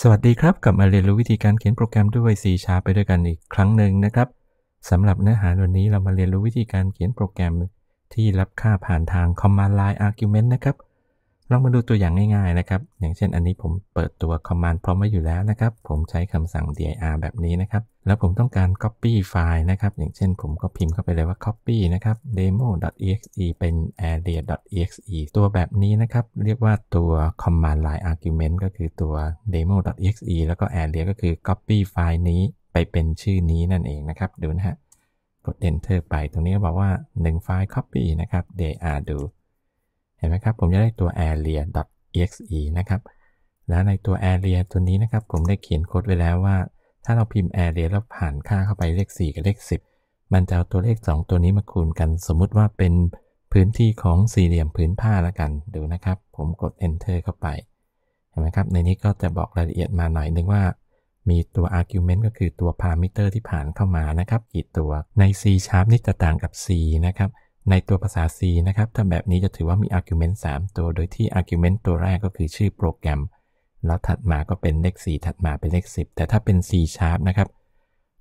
สวัสดีครับ กลับมาเรียนรู้วิธีการเขียนโปรแกรมด้วย C ชาไปด้วยกันอีกครั้งหนึ่งนะครับ สำหรับเนื้อหาวันนี้เรามาเรียนรู้วิธีการเขียนโปรแกรมที่รับค่าผ่านทาง command line argument นะครับลองมาดูตัวอย่างง่ายๆ นะครับ อย่างเช่นอันนี้ผมเปิดตัว command พร้อมไว้อยู่แล้วนะครับ ผมใช้คำสั่ง dir แบบนี้นะครับ แล้วผมต้องการ copy ไฟล์นะครับ อย่างเช่นผมก็พิมพ์เข้าไปเลยว่า copy นะครับ demo.exe เป็น area.exe ตัวแบบนี้นะครับ เรียกว่าตัว command line argument ก็คือตัว demo.exe แล้วก็ area ก็คือ copy ไฟล์นี้ไปเป็นชื่อนี้นั่นเองนะครับ ดูนะฮะ กด enter ไป ตรงนี้บอกว่า1ไฟล์ copy นะครับ dir ดูเห็นไหมครับผมจะได้ตัว area.exe นะครับ แล้วในตัว area ตัวนี้นะครับผมได้เขียนโค้ดไว้แล้วว่า ถ้าเราพิมพ์ area แล้วผ่านค่าเข้าไปเลข 4 กับเลข 10 มันจะเอาตัวเลข 2 ตัวนี้มาคูณกันสมมุติว่าเป็นพื้นที่ของสี่เหลี่ยมผืนผ้าละกัน ดูนะครับผมกด enter เข้าไป เห็นไหมครับในนี้ก็จะบอกรายละเอียดมาหน่อยนึงว่า มีตัว argument ก็คือตัว parameter ที่ผ่านเข้ามานะครับกี่ตัวใน C sharp นี่จะต่างกับ C นะครับในตัวภาษา C นะครับ ถ้าแบบนี้จะถือว่ามี argument 3 ตัว โดยที่ argument ตัวแรกก็คือชื่อโปรแกรม แล้วถัดมาก็เป็นเลข 4 ถัดมาเป็นเลข 10 แต่ถ้าเป็น C sharp นะครับ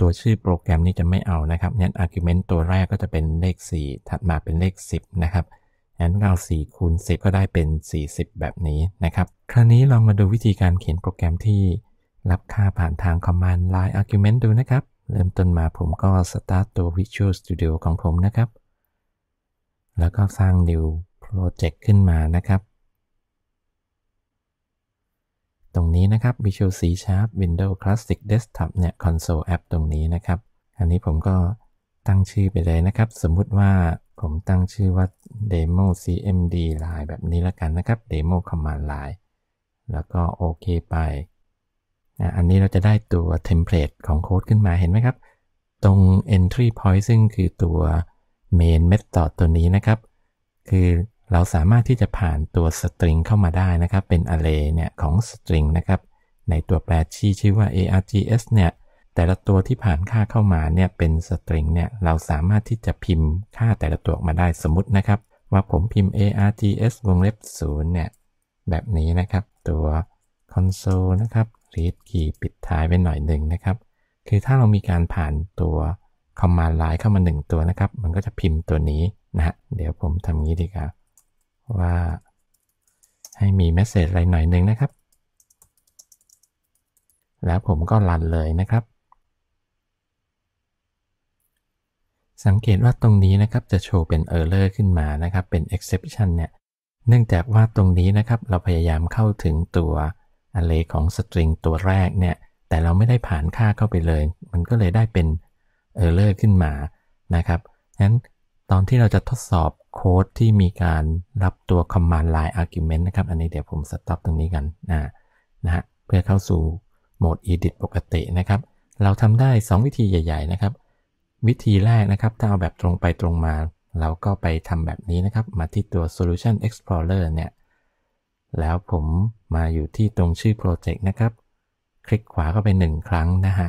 ตัวชื่อโปรแกรมนี่จะไม่เอานะครับ งั้น argument ตัวแรกก็จะเป็นเลข 4 ถัดมาเป็นเลข 10 นะครับงั้นเรา4คูณ10 ก็ได้เป็น 40 แบบนี้นะครับ คราวนี้ลองมาดูวิธีการเขียนโปรแกรมที่ รับค่าผ่านทาง command line argument ดูนะครับ เริ่มต้นมาผมก็ start ตัว Visual Studio ของผมนะครับแล้วก็สร้าง new project ขึ้นมานะครับ ตรงนี้นะครับ Visual C Sharp Windows Classic Desktop เนี่ย Console App ตรงนี้นะครับ อันนี้ผมก็ตั้งชื่อไปเลยนะครับ สมมุติว่าผมตั้งชื่อว่า demo cmd line แบบนี้ละกันนะครับ demo command line แล้วก็โอเคไป อันนี้เราจะได้ตัวเทมเพลตของโค้ดขึ้นมาเห็นไหมครับ ตรง entry point ซึ่งคือตัวเมนเมทต่อตัวนี้นะครับคือเราสามารถที่จะผ่านตัวสตริงเข้ามาได้นะครับเป็น array เนี่ยของสตริงนะครับในตัวแปรชีชื่อว่า args เนี่ยแต่ละตัวที่ผ่านค่าเข้ามาเนี่ยเป็นสตริงเนี่ยเราสามารถที่จะพิมพ์ค่าแต่ละตัวออกมาได้สมมตินะครับ ว่าผมพิมพ์ args วงเล็บ0เนี่ยแบบนี้นะครับตัว console นะครับ read key ปิดท้ายไว้หน่อยหนึ่งนะครับคือถ้าเรามีการผ่านตัวอมมานด์ไลน์เข้ามา 1 ตัวนะครับ มันก็จะพิมพ์ตัวนี้นะฮะ เดี๋ยวผมทำงี้ดีกว่า ว่าให้มีเมสเซจอะไรหน่อยหนึ่งนะครับ แล้วผมก็รันเลยนะครับ สังเกตว่าตรงนี้นะครับจะโชว์เป็น error ขึ้นมานะครับ เป็น exception เนี่ย เนื่องจากว่าตรงนี้นะครับเราพยายามเข้าถึงตัว array ของ string ตัวแรกเนี่ย แต่เราไม่ได้ผ่านค่าเข้าไปเลย มันก็เลยได้เป็นเออร์เลอร์ขึ้นมานะครับงั้นตอนที่เราจะทดสอบโค้ดที่มีการรับตัว command line argument นะครับ อันนี้เดี๋ยวผมสต็อปตรงนี้กันนะนะฮะเพื่อเข้าสู่โหมด edit ปกตินะครับ เราทำได้ 2 วิธีใหญ่ ๆนะครับ วิธีแรกนะครับ ถ้าเอาแบบตรงไปตรงมา เราก็ไปทำแบบนี้นะครับ มาที่ตัว solution explorer เนี่ย แล้วผมมาอยู่ที่ตรงชื่อโปรเจกต์นะครับ คลิกขวาเข้าไป 1 ครั้งนะฮะ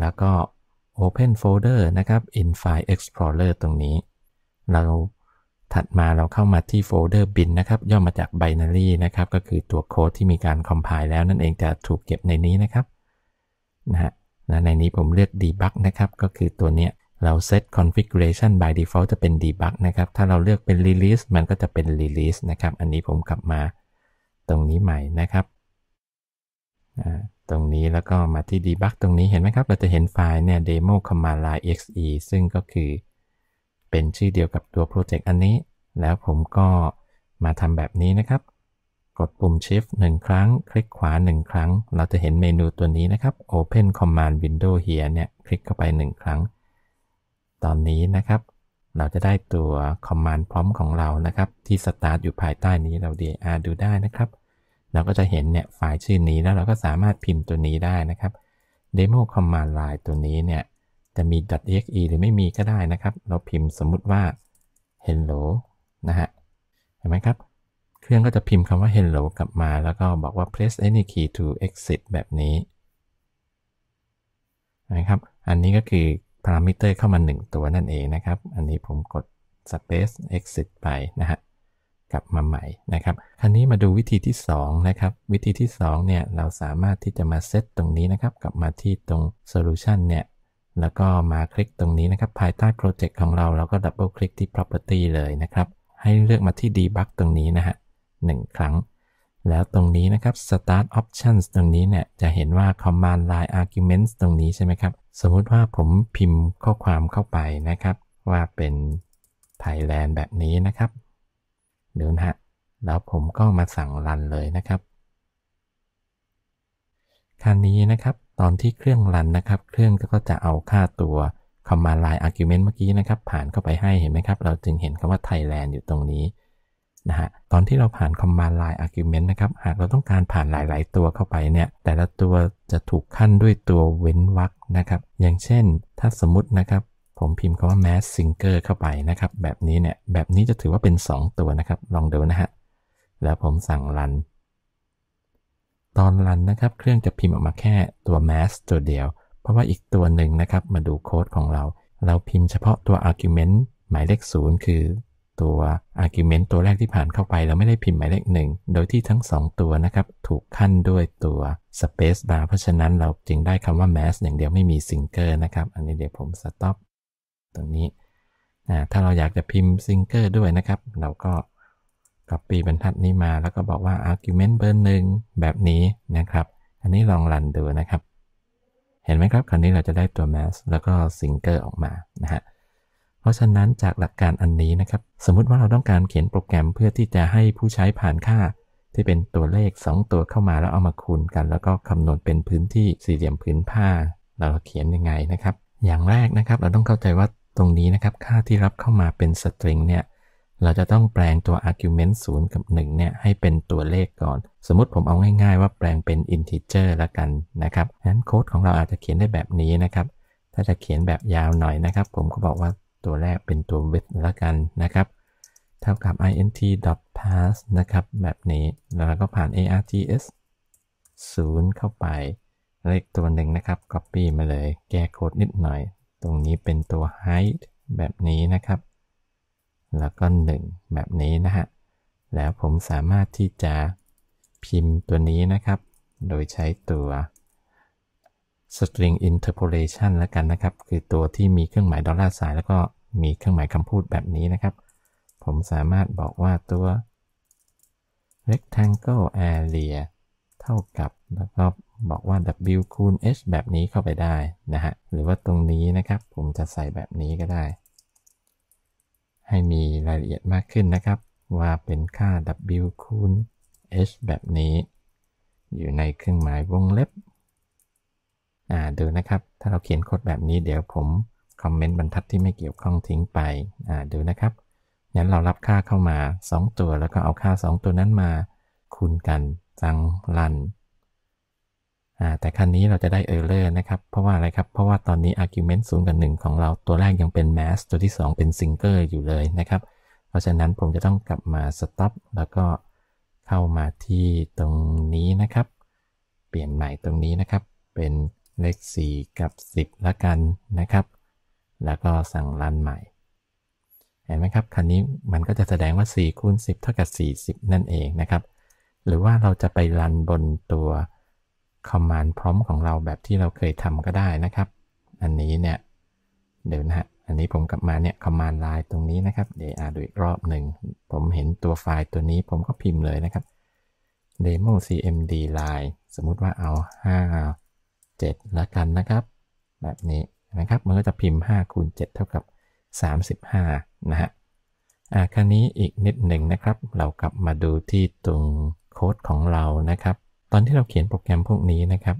แล้วก็ Open Folder นะครับ in File Explorer ตรงนี้ เราถัดมาเราเข้ามาที่โฟลเดอร์บินนะครับ ย่อมาจาก binary นะครับก็คือตัวโค้ดที่มีการ compile แล้วนั่นเองจะถูกเก็บในนี้นะครับนะฮะในนี้ผมเลือก debug นะครับ ก็คือตัวเนี้ย เรา set configuration by default จะเป็น debug นะครับ ถ้าเราเลือกเป็น release มันก็จะเป็น release นะครับ อันนี้ผมกลับมาตรงนี้ใหม่นะครับตรงนี้แล้วก็มาที่ debug ตรงนี้เห็นไหมครับ เราจะเห็นไฟล์เนี่ย demo command line exe ซึ่งก็คือเป็นชื่อเดียวกับตัวโปรเจกต์อันนี้ แล้วผมก็มาทำแบบนี้นะครับ กดปุ่ม shift 1 ครั้ง คลิกขวา 1 ครั้ง เราจะเห็นเมนูตัวนี้นะครับ open command window here เนี่ย คลิกเข้าไป 1 ครั้ง ตอนนี้นะครับ เราจะได้ตัว command พร้อมของเรานะครับ ที่ start อยู่ภายใต้นี้เรา dir ดูได้นะครับเราก็จะเห็นเนี่ยไฟล์ชื่อนี้แล้วเราก็สามารถพิมพ์ตัวนี้ได้นะครับ demo command line ตัวนี้เนี่ยจะมี .exe หรือไม่มีก็ได้นะครับ เราพิมพ์สมมุติว่า hello นะฮะ เห็นไหมครับ เครื่องก็จะพิมพ์คำว่า hello กลับมา แล้วก็บอกว่า press any key to exit แบบนี้นะครับ อันนี้ก็คือพารามิเตอร์เข้ามา 1 ตัวนั่นเองนะครับ อันนี้ผมกด space exit ไปนะฮะกลับมาใหม่นะครับ คราวนี้มาดูวิธีที่2นะครับ วิธีที่2เนี่ยเราสามารถที่จะมาเซตตรงนี้นะครับ กลับมาที่ตรง solution เนี่ย แล้วก็มาคลิกตรงนี้นะครับภายใต้โปรเจกต์ของเราเราก็ดับเบิลคลิกที่ property เลยนะครับ ให้เลือกมาที่ debug ตรงนี้นะฮะหครั้ง แล้วตรงนี้นะครับ start options ตรงนี้เนี่ยจะเห็นว่า command line arguments ตรงนี้ใช่ไหมครับ สมมุติว่าผมพิมพ์ข้อความเข้าไปนะครับ ว่าเป็น Thailand แบบนี้นะครับเดี๋ยวนะแล้วผมก็มาสั่งรันเลยนะครับคราวนี้นะครับ ตอนที่เครื่องรันนะครับ เครื่องก็จะเอาค่าตัว command line argument เมื่อกี้นะครับ ผ่านเข้าไปให้เห็นไหมครับ เราจึงเห็นคำว่า Thailand อยู่ตรงนี้นะฮะตอนที่เราผ่าน command line argument นะครับหากเราต้องการผ่านหลายๆ ตัวเข้าไปเนี่ยแต่ละตัวจะถูกขั้นด้วยตัวเว้นวรรคนะครับ อย่างเช่นถ้าสมมตินะครับผมพิมพ์คำว่า mass singer เข้าไปนะครับ แบบนี้เนี่ย แบบนี้จะถือว่าเป็น 2 ตัวนะครับ ลองดูนะฮะ แล้วผมสั่งรันตอนรันนะครับ เครื่องจะพิมพ์ออกมาแค่ตัว mass ตัวเดียว เพราะว่าอีกตัวหนึ่งนะครับ มาดูโค้ด ของเรา เราพิมพ์เฉพาะตัว argument หมายเลข0คือตัว argument ตัวแรกที่ผ่านเข้าไป เราไม่ได้พิมพ์หมายเลข1โดยที่ทั้ง 2 ตัวนะครับ ถูกขั้นด้วยตัว space bar เพราะฉะนั้นเราจึงได้คำว่า mass อย่างเดียว ไม่มี singer นะครับ อันนี้เดี๋ยวผม stop ตรงนี้ถ้าเราอยากจะพิมพ์ซิงเกอร์ด้วยนะครับ เราก็ copy บรรทัดนี้มาแล้วก็บอกว่า argument เบอร์หนึ่งแบบนี้นะครับ อันนี้ลองรันดูนะครับ เห็นไหมครับคราวนี้เราจะได้ตัว m a s แล้วก็ s ิงเกอร์ออกมานะฮะเพราะฉะนั้นจากหลักการอันนี้นะครับ สมมุติว่าเราต้องการเขียนโปรแกรมเพื่อที่จะให้ผู้ใช้ผ่านค่าที่เป็นตัวเลข 2 ตัวเข้ามาแล้วเอามาคูณกัน แล้วก็คำนวณเป็นพื้นที่สี่เหลี่ยมพื้นผ้า เราเขียนยังไงนะครับ อย่างแรกนะครับเราต้องเข้าใจว่าตรงนี้นะครับค่าที่รับเข้ามาเป็นสตริงเนี่ยเราจะต้องแปลงตัว argument 0 กับ 1 เนี่ยให้เป็นตัวเลขก่อน สมมติผมเอาง่ายๆว่าแปลงเป็น integer ละกันนะครับงั้นโค้ดของเราอาจจะเขียนได้แบบนี้นะครับถ้าจะเขียนแบบยาวหน่อยนะครับผมก็บอกว่าตัวแรกเป็นตัว width ละกันนะครับ เท่ากับ int t pass นะครับแบบนี้แล้วก็ผ่าน args 0 เข้าไปเลขตัวหนึ่งนะครับ copy มาเลยแก้โค้ดนิดหน่อยตรงนี้เป็นตัว height แบบนี้นะครับ แล้วก็1แบบนี้นะฮะ แล้วผมสามารถที่จะพิมพ์ตัวนี้นะครับ โดยใช้ตัว string interpolation แล้วกันนะครับ คือตัวที่มีเครื่องหมายดอลลาร์สาย แล้วก็มีเครื่องหมายคำพูดแบบนี้นะครับ ผมสามารถบอกว่าตัว rectangle area เท่ากับแล้วก็บอกว่า w คูณ h แบบนี้เข้าไปได้นะฮะ หรือว่าตรงนี้นะครับ ผมจะใส่แบบนี้ก็ได้ ให้มีรายละเอียดมากขึ้นนะครับ ว่าเป็นค่า w คูณ h แบบนี้ อยู่ในเครื่องหมายวงเล็บ อ่าดูนะครับ ถ้าเราเขียนโค้ดแบบนี้เดี๋ยวผม คอมเมนต์บรรทัดที่ไม่เกี่ยวข้องทิ้งไป อ่าดูนะครับ งั้นเรารับค่าเข้ามา 2 ตัว แล้วก็เอาค่า 2 ตัวนั้นมา คูณกันจังรันแต่ครั้งนี้เราจะได้ error นะครับ เพราะว่าอะไรครับ เพราะว่าตอนนี้ argument 0กับ1ของเราตัวแรกยังเป็น mass ตัวที่ 2 เป็น single อยู่เลยนะครับ เพราะฉะนั้นผมจะต้องกลับมา stop แล้วก็เข้ามาที่ตรงนี้นะครับ เปลี่ยนใหม่ตรงนี้นะครับ เป็นเลข4กับ 10ละกันนะครับ แล้วก็สั่งรันใหม่ เห็นไหมครับครั้นี้มันก็จะแสดงว่า4คูณ10เท่ากับ40 นั่นเองนะครับ หรือว่าเราจะไปรันบนตัว command prompt ของเราแบบที่เราเคยทำก็ได้นะครับ อันนี้เนี่ย เดี๋ยวนะฮะ อันนี้ผมกลับมาเนี่ย command line ตรงนี้นะครับ เดี๋ยวอ่านดูอีกรอบหนึ่ง ผมเห็นตัวไฟล์ตัวนี้ผมก็พิมพ์เลยนะครับ demo cmd line สมมุติว่าเอา 5 7แล้วกันนะครับ แบบนี้นะครับมันก็จะพิมพ์5คูณ7เท่ากับ 35 นะฮะอ่าคราวนี้อีกนิดหนึ่งนะครับเรากลับมาดูที่ตรงโค้ดของเรานะครับตอนที่เราเขียนโปรแกรมพวกนี้นะครับ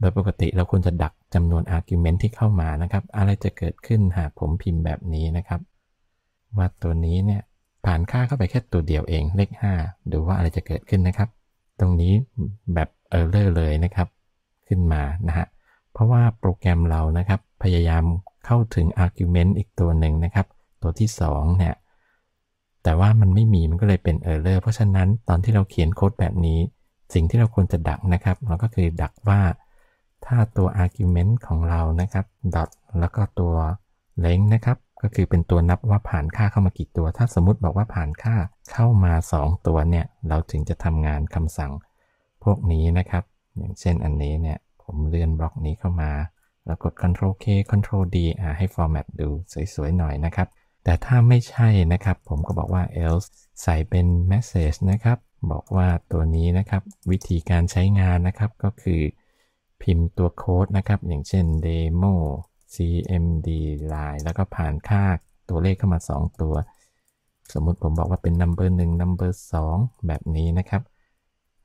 โดยปกติเราควรจะดักจำนวนอาร์กิวเมนต์ที่เข้ามานะครับอะไรจะเกิดขึ้นหากผมพิมพ์แบบนี้นะครับ ว่าตัวนี้เนี่ยผ่านค่าเข้าไปแค่ตัวเดียวเองเลข5ดูว่าอะไรจะเกิดขึ้นนะครับ ตรงนี้แบบเออร์เลยนะครับขึ้นมานะฮะเพราะว่าโปรแกรมเรานะครับพยายามเข้าถึงอาร์กิวเมนต์อีกตัวหนึ่งนะครับ ตัวที่2เนี่ยแต่ว่ามันไม่มีมันก็เลยเป็นเออเลอร์เพราะฉะนั้นตอนที่เราเขียนโค้ดแบบนี้สิ่งที่เราควรจะดักนะครับ เราก็คือดักว่าถ้าตัว argument ของเรานะครับ dot แล้วก็ตัว length นะครับ ก็คือเป็นตัวนับว่าผ่านค่าเข้ามากี่ตัว ถ้าสมมติบอกว่าผ่านค่าเข้ามา 2 ตัวเนี่ย เราถึงจะทำงานคำสั่ง พวกนี้นะครับ อย่างเช่นอันนี้เนี่ยผมเลื่อนบล็อกนี้เข้ามา แล้วกด Ctrl K Ctrl D อ่าให้ format ดูสวยๆ หน่อยนะครับ แต่ถ้าไม่ใช่นะครับ ผมก็บอกว่า else ใส่เป็น message นะครับบอกว่าตัวนี้นะครับวิธีการใช้งานนะครับก็คือพิมพ์ตัวโค้ดนะครับ อย่างเช่น demo cmd line แล้วก็ผ่านค่าตัวเลขเข้ามา 2 ตัว สมมุติผมบอกว่าเป็น number 1 number 2 แบบนี้นะครับ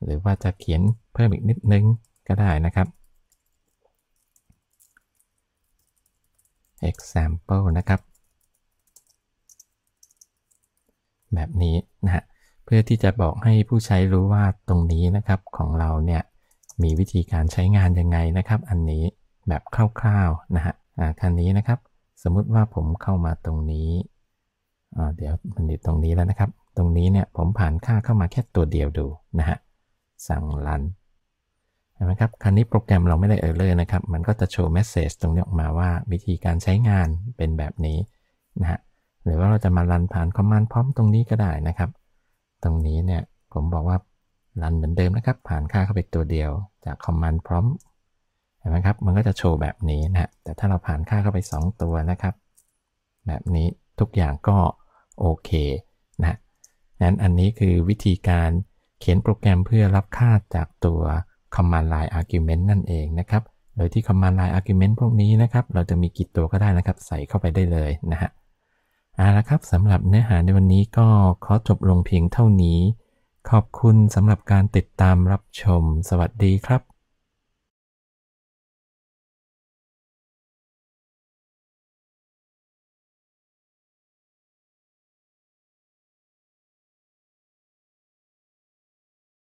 หรือว่าจะเขียนเพิ่มอีกนิดนึง ก็ได้นะครับ example นะครับ แบบนี้นะฮะเพื่อที่จะบอกให้ผู้ใช้รู้ว่าตรงนี้นะครับของเราเนี่ยมีวิธีการใช้งานยังไงนะครับ อันนี้แบบคร่าวๆนะฮะคันนี้นะครับ สมมุติว่าผมเข้ามาตรงนี้เดี๋ยวมันอยู่ตรงนี้แล้วนะครับ ตรงนี้เนี่ยผมผ่านค่าเข้ามาแค่ตัวเดียวดูนะฮะสั่งรันเห็นไหมครับคันนี้โปรแกรมเราไม่ได้เออร์เลยนะครับ มันก็จะโชว์เมสเซจตรงนี้ออกมาว่าวิธีการใช้งานเป็นแบบนี้นะฮะหรือว่าเราจะมารันผ่านคอมมานด์พร้อมตรงนี้ก็ได้นะครับตรงนี้เนี่ยผมบอกว่ารันเหมือนเดิมนะครับ ผ่านค่าเข้าไปตัวเดียวจากคอมมานด์พร้อมเห็นไหมครับมันก็จะโชว์แบบนี้นะแต่ถ้าเราผ่านค่าเข้าไป 2 ตัวนะครับ แบบนี้ทุกอย่างก็โอเคนะนั้นอันนี้คือวิธีการเขียนโปรแกรมเพื่อรับค่าจากตัว command line argument นั่นเองนะครับ โดยที่ command line argument พวกนี้นะครับ เราจะมีกี่ตัวก็ได้นะครับใส่เข้าไปได้เลยนะฮะเอาละครับสำหรับเนื้อหาในวันนี้ก็ขอจบลงเพียงเท่านี้ ขอบคุณสำหรับการติดตามรับชม สวัสดีครับ